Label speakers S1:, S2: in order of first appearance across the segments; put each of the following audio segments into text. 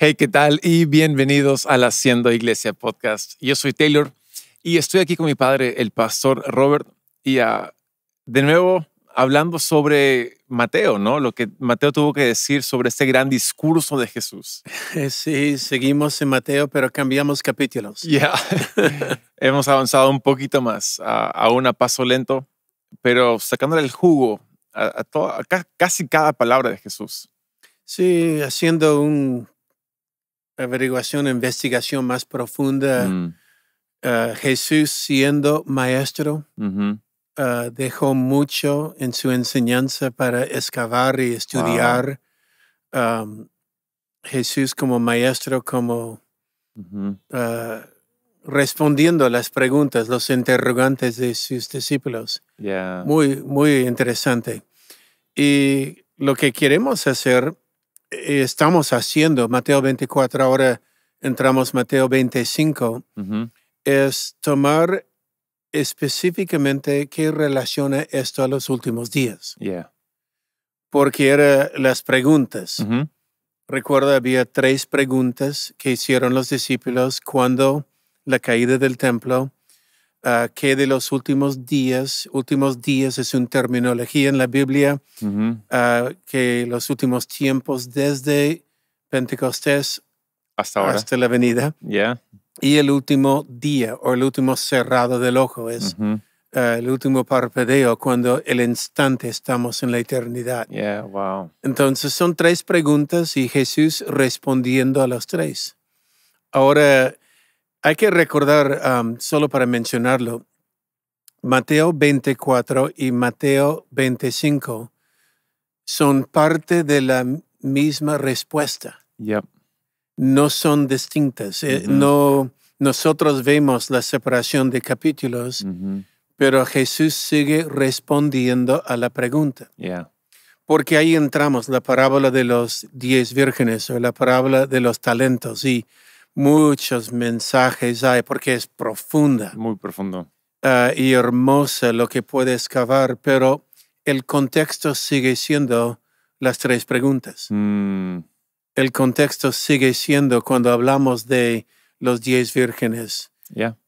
S1: Hey, ¿qué tal? Y bienvenidos al Haciendo Iglesia Podcast. Yo soy Taylor y estoy aquí con mi padre, el pastor Robert, y ah, de nuevo hablando sobre Mateo, ¿no? Lo que Mateo tuvo que decir sobre este
S2: gran discurso de Jesús. Sí, seguimos en Mateo, pero cambiamos capítulos. Ya, hemos avanzado un poquito más, ah, a, a un paso lento,
S1: pero sacándole el jugo a, casi cada palabra de Jesús.
S2: Sí, haciendo un averiguación, investigación más profunda. Mm. Eh, Jesús siendo maestro
S1: eh,
S2: dejó mucho en su enseñanza para excavar y estudiar. Um, Jesús como maestro, como eh, respondiendo a las preguntas, los interrogantes de sus discípulos. Muy, muy interesante. Y lo que queremos hacer eh, estamos haciendo, Mateo 24, ahora entramos Mateo 25, es tomar específicamente qué relaciona esto a los últimos días. Porque eran las preguntas. Recuerdo Recuerda, había tres preguntas que hicieron los discípulos cuando la caída del templo, Ah, que de los últimos días, últimos días es una terminología en la Biblia, ah, que los últimos tiempos desde Pentecostés hasta, ahora. hasta la venida. Y el último día o el último cerrado del ojo es ah, el último parpadeo cuando el instante estamos en la eternidad.
S1: Yeah, wow.
S2: Entonces son tres preguntas y Jesús respondiendo a las tres. Ahora, hay que recordar, solo para mencionarlo, Mateo 24 y Mateo 25 son parte de la misma respuesta. No son distintas. Eh, no, nosotros vemos la separación de capítulos, pero Jesús sigue respondiendo a la pregunta. Porque ahí entramos la parábola de los diez vírgenes o la parábola de los talentos y muchos mensajes hay porque es profunda. Muy profundo. Ah, y hermosa lo que puede excavar, pero el contexto sigue siendo las tres preguntas. Mm. El contexto sigue siendo cuando hablamos de los diez vírgenes.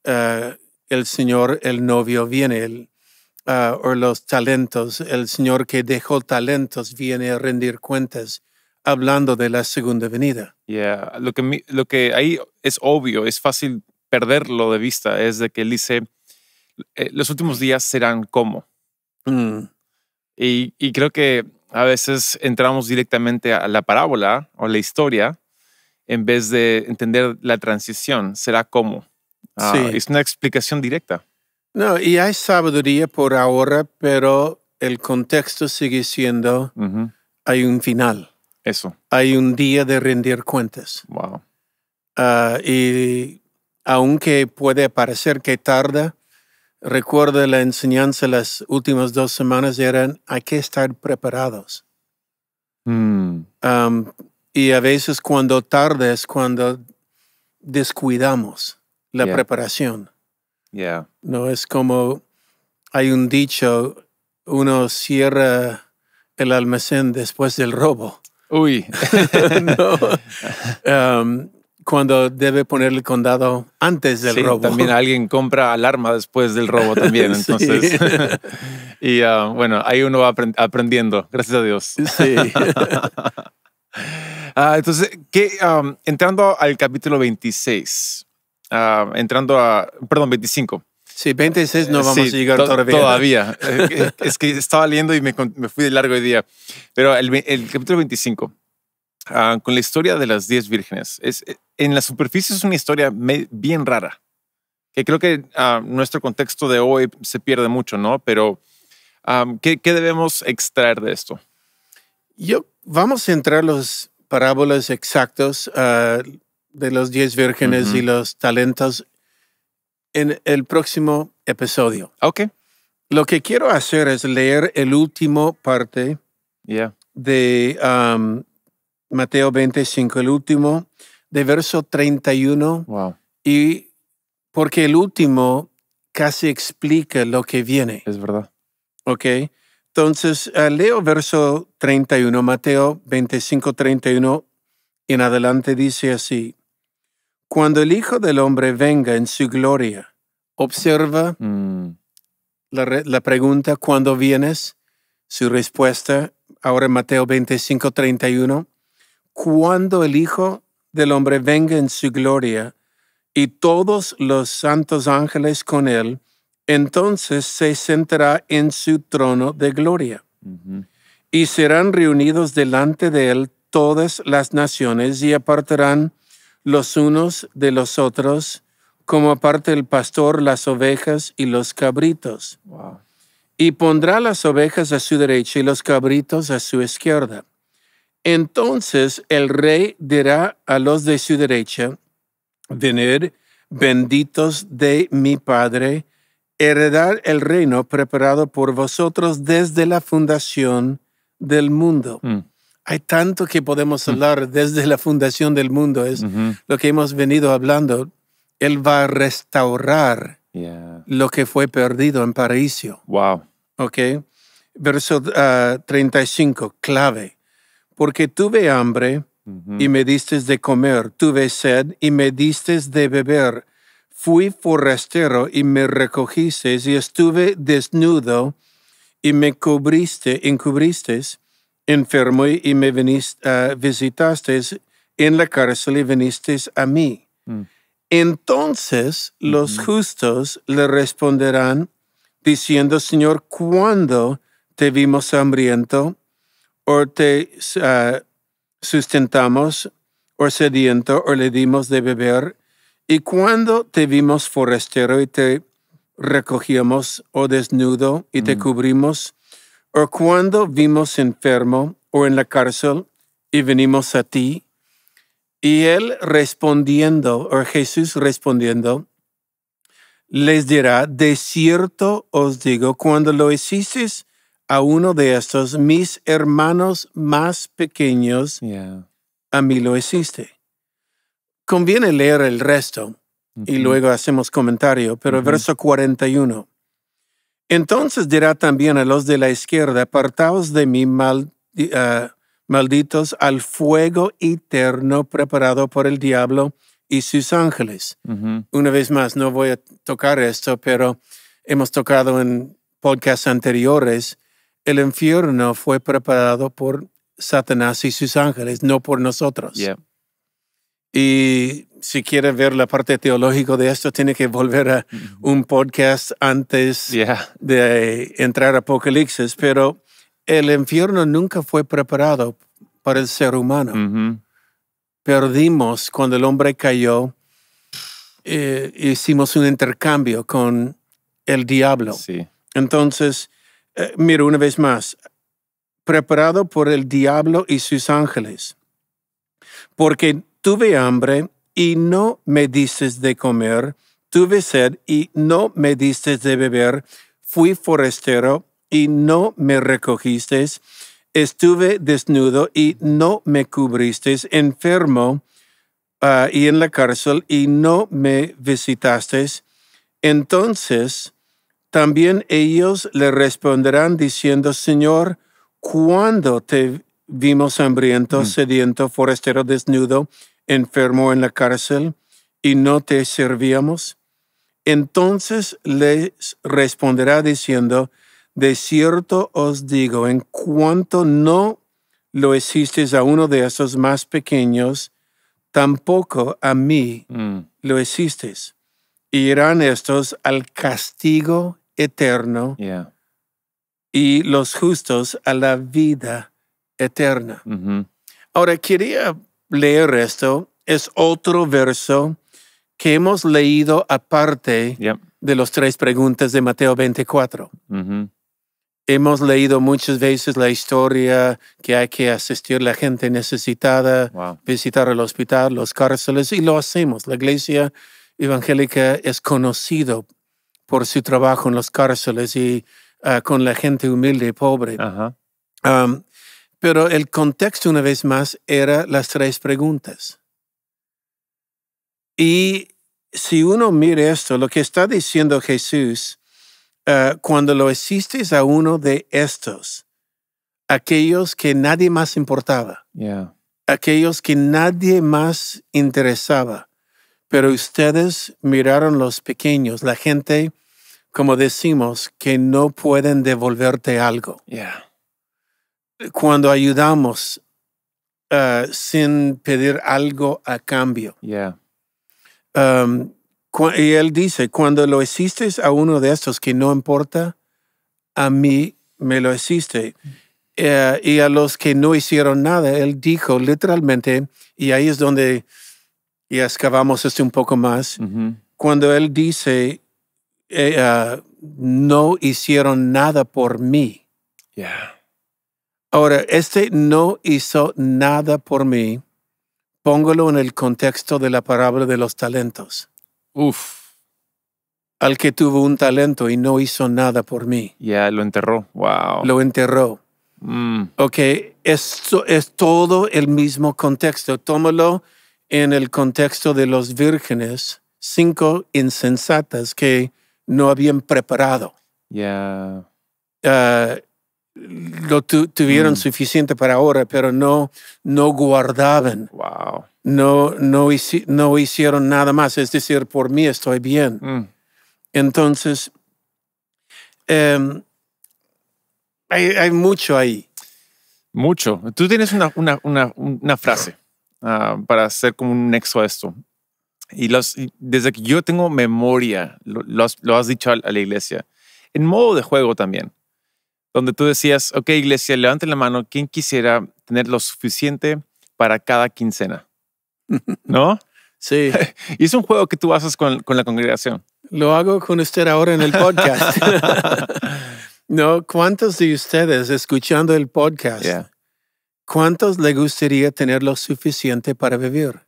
S2: Ah, el Señor, el novio viene, ah, o los talentos, el Señor que dejó talentos viene a rendir cuentas hablando de la segunda venida.
S1: Yeah. Lo, que, lo que ahí es obvio, es fácil perderlo de vista, es de que él dice, eh, los últimos días serán como. Mm. Y, y, creo que a veces entramos directamente a la parábola o la historia en vez de entender la transición, será como. Ah, sí. Es una explicación directa.
S2: No, y hay sabiduría por ahora, pero el contexto sigue siendo, hay un final. Eso. Hay un día de rendir cuentas. Wow. Ah, y aunque puede parecer que tarda, recuerdo la enseñanza las últimas dos semanas eran hay que estar preparados. Hmm. y a veces cuando tarda es cuando descuidamos
S1: la preparación. Yeah.
S2: No es como hay un dicho, uno cierra el almacén después del robo. Uy, em, cuando debe ponerle condado antes del sí, robo. También alguien compra alarma después del robo también. Entonces,
S1: y ah, bueno, ahí uno va aprendiendo, gracias a Dios. Sí. Ah, entonces, que, entrando al capítulo 26, ah, entrando a, perdón, 25.
S2: Sí, 26 no eh, vamos a llegar todavía. Eh, eh,
S1: es que estaba leyendo y me, fui de largo el día. Pero el, capítulo 25, ah, con la historia de las 10 vírgenes, es, en la superficie es una historia bien rara, que creo que ah, nuestro contexto de hoy se pierde mucho, ¿no? Pero, ah, ¿qué, debemos extraer de esto?
S2: Yo, vamos a entrar los parábolas exactos. de los diez vírgenes y los talentos en el próximo episodio. Ok. Lo que quiero hacer es leer el último parte yeah. de um, Mateo 25, el último, de verso 31. Wow. Y porque el último casi explica lo que viene. Es verdad. Ok. Entonces, eh, leo verso 31, Mateo 25, 31, y en adelante dice así. Cuando el Hijo del Hombre venga en su gloria, observa mm. la, pregunta, ¿cuándo vienes? Su respuesta, ahora en Mateo 25, cuando el Hijo del Hombre venga en su gloria y todos los santos ángeles con él, entonces se sentará en su trono de gloria. Y serán reunidos delante de él todas las naciones y apartarán los unos de los otros, como aparte el pastor las ovejas y los cabritos. Y pondrá las ovejas a su derecha y los cabritos a su izquierda. Entonces el rey dirá a los de su derecha, venid, benditos de mi Padre, heredar el reino preparado por vosotros desde la fundación del mundo. Mm hay tanto que podemos mm. hablar desde la fundación del mundo, es lo que hemos venido hablando. Él va a restaurar lo que fue perdido en Paraíso. Wow. Ok. Verso 35, ah, clave. Porque tuve hambre y me diste de comer, tuve sed y me diste de beber, fui forastero y me recogiste, y estuve desnudo y me cubriste, encubriste enfermo y me veniste ah, visitaste en la cárcel y viniste a mí. Mm. Entonces los justos le responderán diciendo, Señor, ¿cuándo te vimos hambriento o te ah, sustentamos o sediento o le dimos de beber? ¿Y cuándo te vimos forastero y te recogimos o desnudo y te mm. cubrimos? o cuando vimos enfermo o en la cárcel y venimos a ti? Y él respondiendo, o Jesús respondiendo, les dirá, de cierto os digo, cuando lo hicisteis a uno de estos, mis hermanos más pequeños, a mí lo hiciste. Conviene leer el resto y luego hacemos comentario, pero el verso 41. Entonces dirá también a los de la izquierda, apartaos de mí, eh, malditos, al fuego eterno preparado por el diablo y sus ángeles. Una vez más, no voy a tocar esto, pero hemos tocado en podcasts anteriores, el infierno fue preparado por Satanás y sus ángeles, no por nosotros. Y si quiere ver la parte teológica de esto, tiene que volver a mm-hmm. un podcast antes de entrar a Apocalipsis. Pero el infierno nunca fue preparado para el ser humano. Mm-hmm. Perdimos cuando el hombre cayó. Eh, hicimos un intercambio con el diablo. Sí. Entonces, eh, mira una vez más, preparado por el diablo y sus ángeles. Porque Tuve hambre y no me dices de comer, tuve sed y no me diste de beber, fui forastero y no me recogiste, estuve desnudo y no me cubriste, enfermo ah, y en la cárcel y no me visitaste. Entonces también ellos le responderán diciendo, Señor, ¿cuándo te vimos hambriento, mm. sediento, forastero, desnudo? enfermo en la cárcel y no te servíamos? Entonces les responderá diciendo, de cierto os digo, en cuanto no lo hicisteis a uno de esos más pequeños, tampoco a mí mm. lo hicisteis. Irán estos al castigo eterno y los justos a la vida eterna. Mm-hmm. Ahora quería leer esto, es otro verso que hemos leído aparte de las tres preguntas de Mateo 24. Mm-hmm. Hemos leído muchas veces la historia que hay que asistir a la gente necesitada, visitar el hospital, los cárceles, y lo hacemos. La iglesia evangélica es conocido por su trabajo en los cárceles y ah, con la gente humilde y pobre. Um, pero el contexto, una vez más, era las tres preguntas. Y si uno mira esto, lo que está diciendo Jesús, eh, cuando lo hiciste a uno de estos, aquellos que nadie más importaba, aquellos que nadie más interesaba, pero ustedes miraron los pequeños, la gente, como decimos, que no pueden devolverte algo. ya cuando ayudamos eh, sin pedir algo a cambio. Ya. Um, y él dice, cuando lo hiciste a uno de estos que no importa, a mí me lo hiciste. Eh, y a los que no hicieron nada, él dijo literalmente, y ahí es donde y excavamos esto un poco más, mm-hmm. cuando él dice, eh, no hicieron nada por mí. Ya. Ahora, este no hizo nada por mí. Póngalo en el contexto de la parábola de los talentos. Uf. Al que tuvo un talento y no hizo nada por mí. Ya, lo enterró. Wow. Lo enterró. Mm. Ok, esto es todo el mismo contexto. Tómalo en el contexto de los vírgenes, cinco insensatas que no habían preparado.
S1: Ya.
S2: Ah, lo tuvieron mm. suficiente para ahora, pero no, no guardaban. Wow. No, no, no hicieron nada más. Es decir, por mí estoy bien. Mm. Entonces, em, hay, mucho ahí. Mucho. Tú tienes una, una, frase
S1: ah, para hacer como un nexo a esto. Y, los, desde que yo tengo memoria, lo has, dicho a la iglesia. En modo de juego también donde tú decías, ok, iglesia, levante la mano, ¿quién quisiera tener lo suficiente para cada quincena? ¿No? Sí. y es un juego que tú haces con, la congregación.
S2: Lo hago con usted ahora en el podcast. no, ¿cuántos de ustedes escuchando el podcast? ¿Cuántos le gustaría tener lo suficiente para vivir?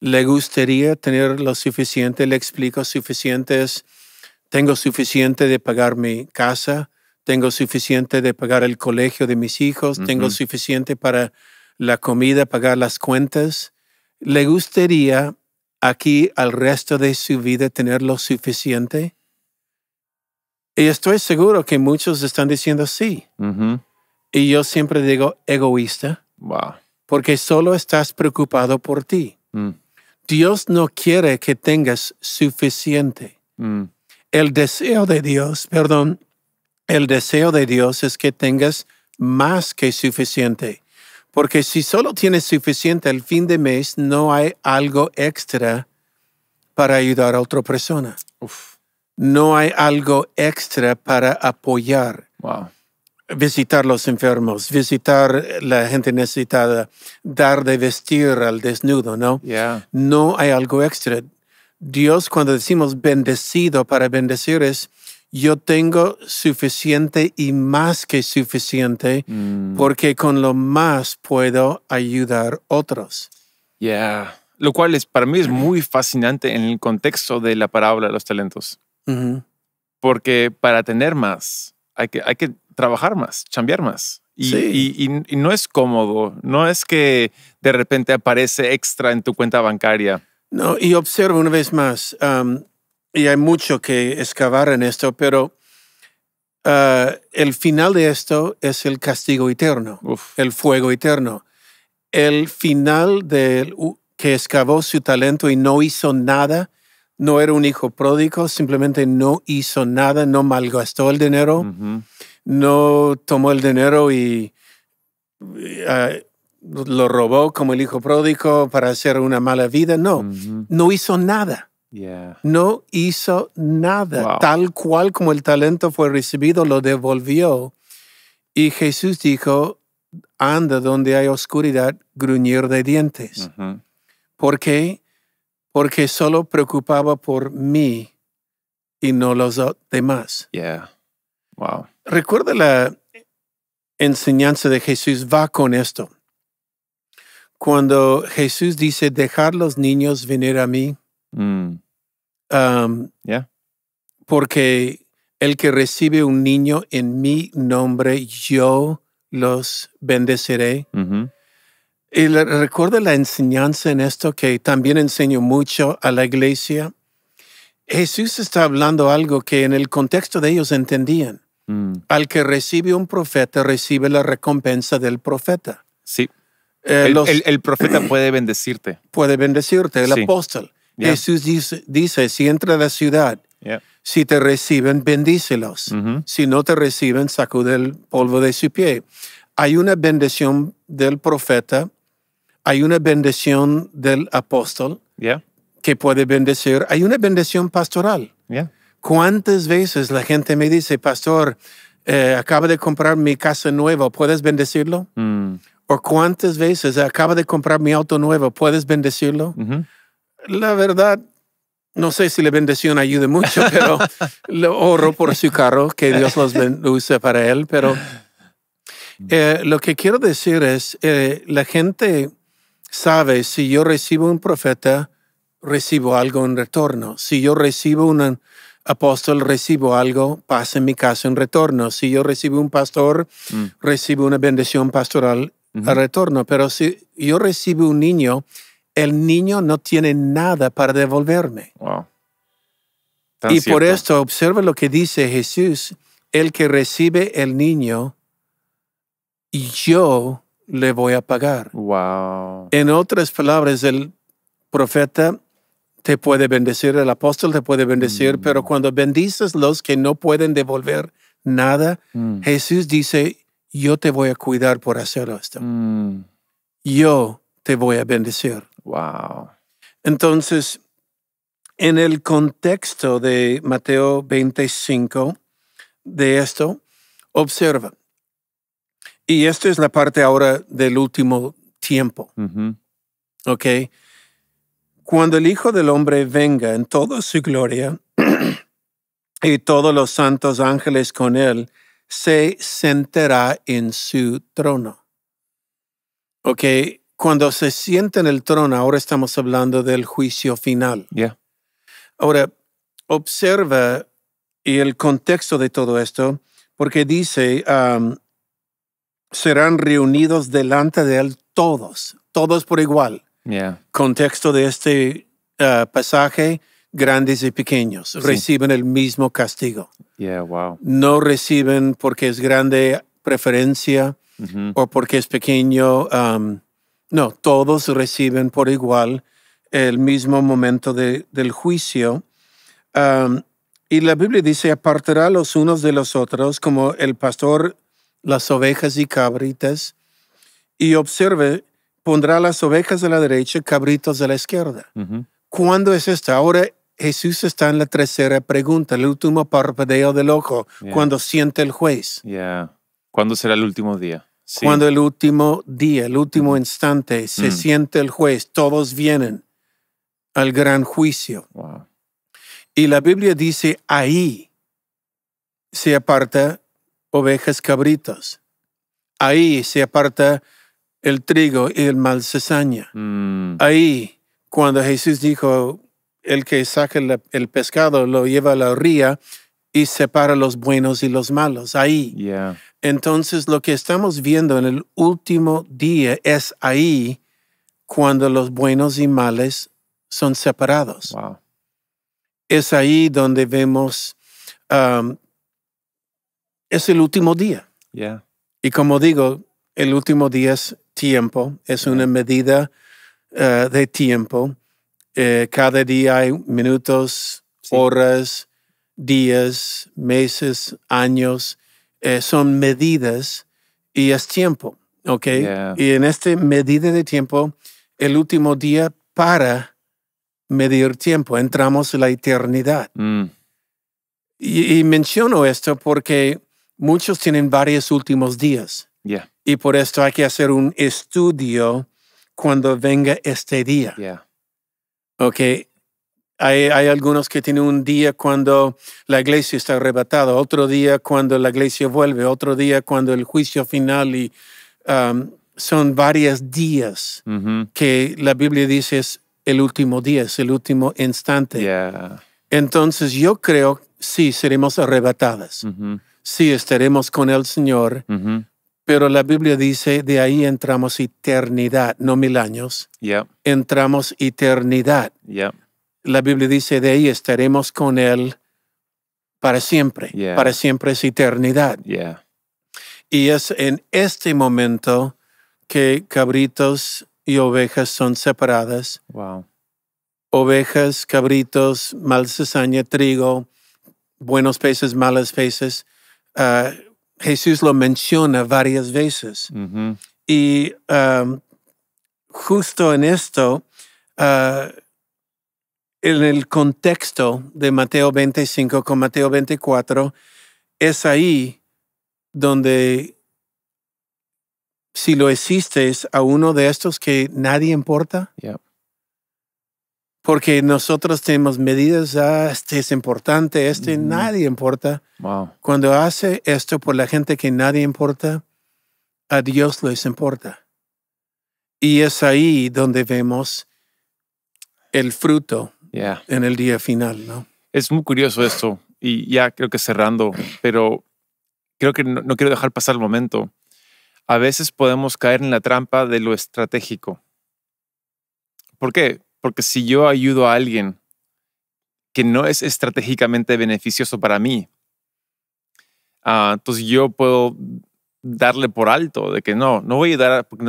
S2: ¿Le gustaría tener lo suficiente? ¿Le explico suficientes? ¿Tengo suficiente de pagar mi casa? tengo suficiente de pagar el colegio de mis hijos, tengo suficiente para la comida, pagar las cuentas. ¿Le gustaría aquí al resto de su vida tener lo suficiente? Y estoy seguro que muchos están diciendo sí. Y yo siempre digo egoísta. Porque solo estás preocupado por ti. Mm. Dios no quiere que tengas suficiente. Mm. El deseo de Dios, perdón, el deseo de Dios es que tengas más que suficiente, porque si solo tienes suficiente al fin de mes, no hay algo extra para ayudar a otra persona. No hay algo extra para apoyar. Wow. Visitar los enfermos, visitar la gente necesitada, dar de vestir al desnudo, ¿no? No hay algo extra. Dios, cuando decimos bendecido para bendecir, es yo tengo suficiente y más que suficiente mm. porque con lo más puedo ayudar a otros.
S1: Yeah. Lo cual es, para mí es muy fascinante en el contexto de la parábola de los talentos. Porque para tener más hay que, hay que trabajar más, cambiar más. Y, y, no es cómodo, no es que de repente aparece extra en tu cuenta bancaria.
S2: No, y observa una vez más, um, y hay mucho que excavar en esto, pero ah, el final de esto es el castigo eterno, el fuego eterno. El final del que excavó su talento y no hizo nada, no era un hijo pródigo, simplemente no hizo nada, no malgastó el dinero, no tomó el dinero y ah, lo robó como el hijo pródigo para hacer una mala vida, no, no hizo nada no hizo nada, tal cual como el talento fue recibido, lo devolvió. Y Jesús dijo, anda donde hay oscuridad, gruñir de dientes. ¿Por qué? Porque solo preocupaba por mí y no los demás. Wow. Recuerda la enseñanza de Jesús va con esto. Cuando Jesús dice, dejar los niños venir a mí, mm. Porque el que recibe un niño en mi nombre, yo los bendeciré. Mm-hmm. Y recuerda la enseñanza en esto que también enseño mucho a la iglesia. Jesús está hablando algo que en el contexto de ellos entendían. Mm. Al que recibe un profeta, recibe la recompensa del profeta.
S1: Sí. Eh, el,
S2: profeta puede
S1: bendecirte.
S2: Puede bendecirte, el apóstol. Jesús dice, si entra a la ciudad, si te reciben, bendícelos. Si no te reciben, sacude el polvo de su pie. Hay una bendición del profeta, hay una bendición del apóstol que puede bendecir, hay una bendición pastoral. ¿Cuántas veces la gente me dice, pastor, eh, acaba de comprar mi casa nueva, ¿puedes bendecirlo? Mm. ¿O cuántas veces acaba de comprar mi auto nuevo, ¿puedes bendecirlo? la verdad, no sé si la bendición ayude mucho, pero lo oro por su carro, que Dios los use para él. Pero eh, lo que quiero decir es, eh, la gente sabe, si yo recibo un profeta, recibo algo en retorno. Si yo recibo un apóstol, recibo algo, pasa en mi casa en retorno. Si yo recibo un pastor, mm. recibo una bendición pastoral a retorno. Pero si yo recibo un niño, el niño no tiene nada para devolverme. Y por esto, observa lo que dice Jesús, el que recibe el niño, yo le voy a pagar. En otras palabras, el profeta te puede bendecir, el apóstol te puede bendecir, mm. pero cuando bendices los que no pueden devolver nada, mm. Jesús dice, yo te voy a cuidar por hacer esto. Mm. Yo te voy a bendecir. Wow. Entonces, en el contexto de Mateo 25, de esto, observa. Y esta es la parte ahora del último tiempo. ¿Ok? Cuando el Hijo del Hombre venga en toda su gloria y todos los santos ángeles con él, se sentará en su trono. ¿Ok? cuando se sienta en el trono, ahora estamos hablando del juicio final. Ya. Ahora, observa el contexto de todo esto, porque dice, um, serán reunidos delante de él todos, todos por igual. Contexto de este uh, pasaje, grandes y pequeños reciben el mismo castigo. wow. No reciben porque es grande preferencia mm-hmm. o porque es pequeño. Um, no, todos reciben por igual el mismo momento del juicio. y la Biblia dice, apartará los unos de los otros como el pastor las ovejas y cabritas. Y observe, pondrá las ovejas de la derecha, cabritos de la izquierda. ¿Cuándo es esta? Ahora Jesús está en la tercera pregunta, el último parpadeo del ojo, cuando siente el juez.
S1: Yeah. ¿Cuándo será el último día? Cuando el
S2: último día, el último instante, se mm. siente el juez, todos vienen al gran juicio. Y la Biblia dice, ahí se aparta ovejas cabritas. Ahí se aparta el trigo y el mal cesaña.
S1: Mm.
S2: Ahí, cuando Jesús dijo, el que saque el pescado lo lleva a la orilla y separa los buenos y los malos. Ahí. Entonces lo que estamos viendo en el último día es ahí cuando los buenos y males son separados. Wow. Es ahí donde vemos, um, es el último día. Y como digo, el último día es tiempo, es una medida uh, de tiempo. Eh, cada día hay minutos, horas, días, meses, años. Eh, son medidas y es tiempo, ¿ok? Y en este medida de tiempo, el último día para medir tiempo, entramos en la eternidad. Mm. Y, menciono esto porque muchos tienen varios últimos días. Y por esto hay que hacer un estudio cuando venga este día. Ok, hay, algunos que tienen un día cuando la iglesia está arrebatada, otro día cuando la iglesia vuelve, otro día cuando el juicio final y son varios días que la Biblia dice es el último día, es el último instante. Entonces yo creo sí seremos arrebatadas, sí estaremos con el Señor, pero la Biblia dice de ahí entramos eternidad, no mil años. Entramos eternidad la Biblia dice, de ahí estaremos con Él para siempre. Para siempre es eternidad. Y es en este momento que cabritos y ovejas son separadas. Wow. Ovejas, cabritos, mal cizaña, trigo, buenos peces, malas peces. Ah, Jesús lo menciona varias veces. Mm-hmm. Y ah, justo en esto, ah, en el contexto de Mateo 25 con Mateo 24, es ahí donde si lo hiciste a uno de estos que nadie importa, porque nosotros tenemos medidas, ah, este es importante, este mm. nadie importa. Cuando hace esto por la gente que nadie importa, a Dios les importa. Y es ahí donde vemos el fruto en el día final, ¿no?
S1: Es muy curioso esto y ya creo que cerrando, pero creo que no, quiero dejar pasar el momento. A veces podemos caer en la trampa de lo estratégico. ¿Por qué? Porque si yo ayudo a alguien que no es estratégicamente beneficioso para mí, ah, entonces yo puedo darle por alto de que no, no voy a ayudar, porque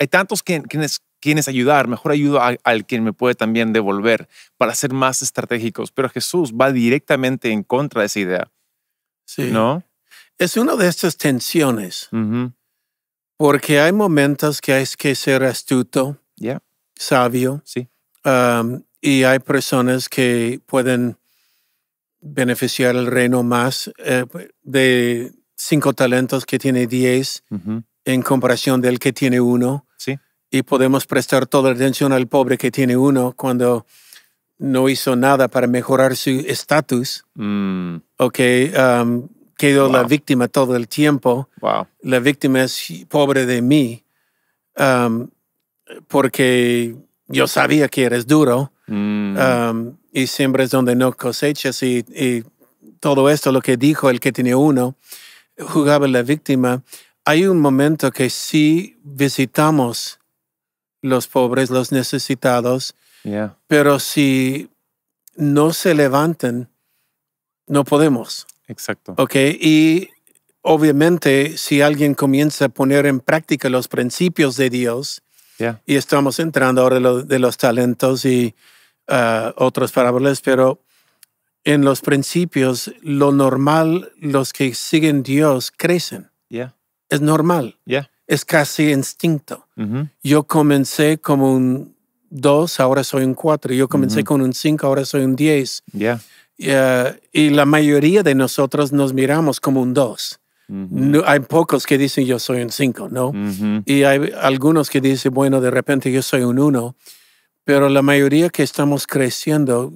S1: hay tantos que, quienes quienes ayudar, mejor ayuda al quien me puede también devolver para ser más estratégicos. Pero
S2: Jesús va directamente en contra de esa idea. Sí. ¿No? Es una de estas tensiones. Porque hay momentos que hay que ser astuto, sabio. Sí. Um, y hay personas que pueden beneficiar el reino más eh, de cinco talentos que tiene diez en comparación del que tiene uno y podemos prestar toda la atención al pobre que tiene uno cuando no hizo nada para mejorar su estatus,
S1: que mm.
S2: um, quedó la víctima todo el tiempo. La víctima es pobre de mí um, porque yo sabía que eres duro mm. um, y siempre es donde no cosechas y, y todo esto, lo que dijo el que tiene uno, jugaba la víctima. Hay un momento que sí visitamos los pobres, los necesitados. Pero si no se levantan, no podemos. Exacto. Ok, y obviamente si alguien comienza a poner en práctica los principios de Dios, y estamos entrando ahora de los talentos y ah, otras parábolas, pero en los principios, lo normal, los que siguen Dios crecen. Es normal. Ya es casi instinto. Yo comencé como un 2, ahora soy un 4. Yo comencé con un 5, ahora soy un 10. Yeah. y la mayoría de nosotros nos miramos como un 2. hay pocos que dicen yo soy un 5, ¿no? Y hay algunos que dicen, bueno, de repente yo soy un 1, pero la mayoría que estamos creciendo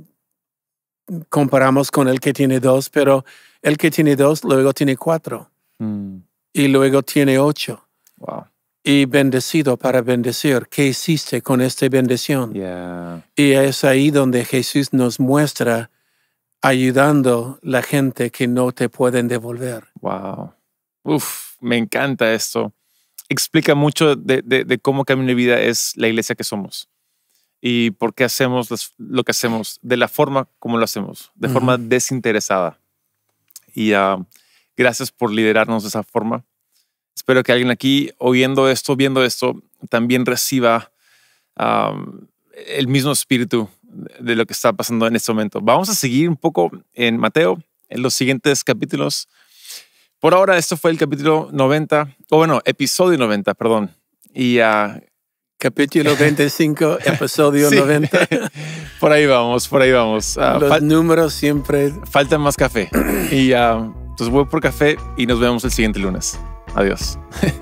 S2: comparamos con el que tiene 2, pero el que tiene 2 luego tiene 4 mm. y luego tiene 8 y bendecido para bendecir. ¿Qué hiciste con esta bendición? Y es ahí donde Jesús nos muestra ayudando la gente que no te pueden devolver. Wow.
S1: Uf, me encanta esto. Explica mucho de, cómo Camino de Vida es la iglesia que somos y por qué hacemos lo que hacemos, de la forma como lo hacemos, de forma desinteresada. Y ah, gracias por liderarnos de esa forma. Espero que alguien aquí oyendo esto, viendo esto, también reciba el mismo espíritu de lo que está pasando en este momento. Vamos a seguir un poco en Mateo, en los siguientes capítulos. Por ahora, esto fue el capítulo 90, o bueno, episodio 90, perdón. Y ah, Capítulo
S2: 25,
S1: episodio 90. Por ahí vamos, por ahí vamos. Ah, los números siempre. Faltan más café. y uh, entonces voy por café y nos vemos el siguiente lunes. Adiós.